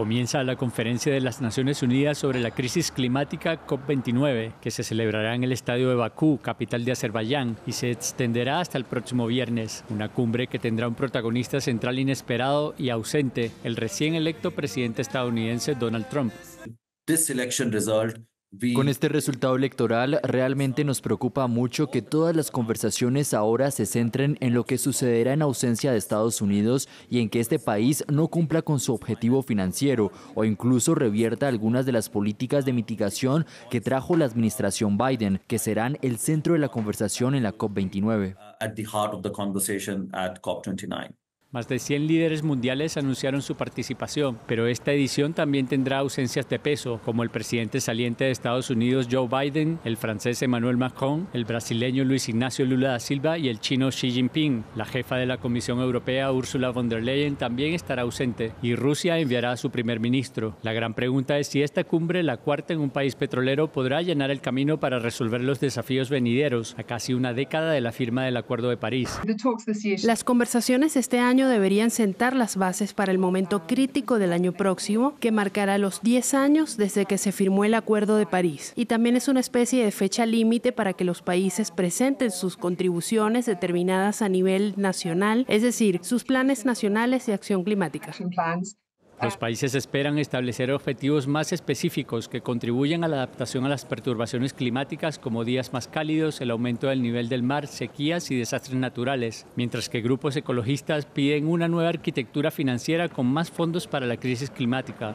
Comienza la conferencia de las Naciones Unidas sobre la crisis climática COP29, que se celebrará en el estadio de Bakú, capital de Azerbaiyán, y se extenderá hasta el próximo viernes, una cumbre que tendrá un protagonista central inesperado y ausente, el recién electo presidente estadounidense Donald Trump. Con este resultado electoral, realmente nos preocupa mucho que todas las conversaciones ahora se centren en lo que sucederá en ausencia de Estados Unidos y en que este país no cumpla con su objetivo financiero o incluso revierta algunas de las políticas de mitigación que trajo la administración Biden, que serán el centro de la conversación en la COP29. Más de 100 líderes mundiales anunciaron su participación, pero esta edición también tendrá ausencias de peso, como el presidente saliente de Estados Unidos Joe Biden, el francés Emmanuel Macron, el brasileño Luis Ignacio Lula da Silva y el chino Xi Jinping. La jefa de la Comisión Europea Ursula von der Leyen también estará ausente y Rusia enviará a su primer ministro. La gran pregunta es si esta cumbre, la cuarta en un país petrolero, podrá llenar el camino para resolver los desafíos venideros a casi una década de la firma del Acuerdo de París. Las conversaciones este año deberían sentar las bases para el momento crítico del año próximo, que marcará los 10 años desde que se firmó el Acuerdo de París. Y también es una especie de fecha límite para que los países presenten sus contribuciones determinadas a nivel nacional, es decir, sus planes nacionales de acción climática. Los países esperan establecer objetivos más específicos que contribuyan a la adaptación a las perturbaciones climáticas como días más cálidos, el aumento del nivel del mar, sequías y desastres naturales, mientras que grupos ecologistas piden una nueva arquitectura financiera con más fondos para la crisis climática,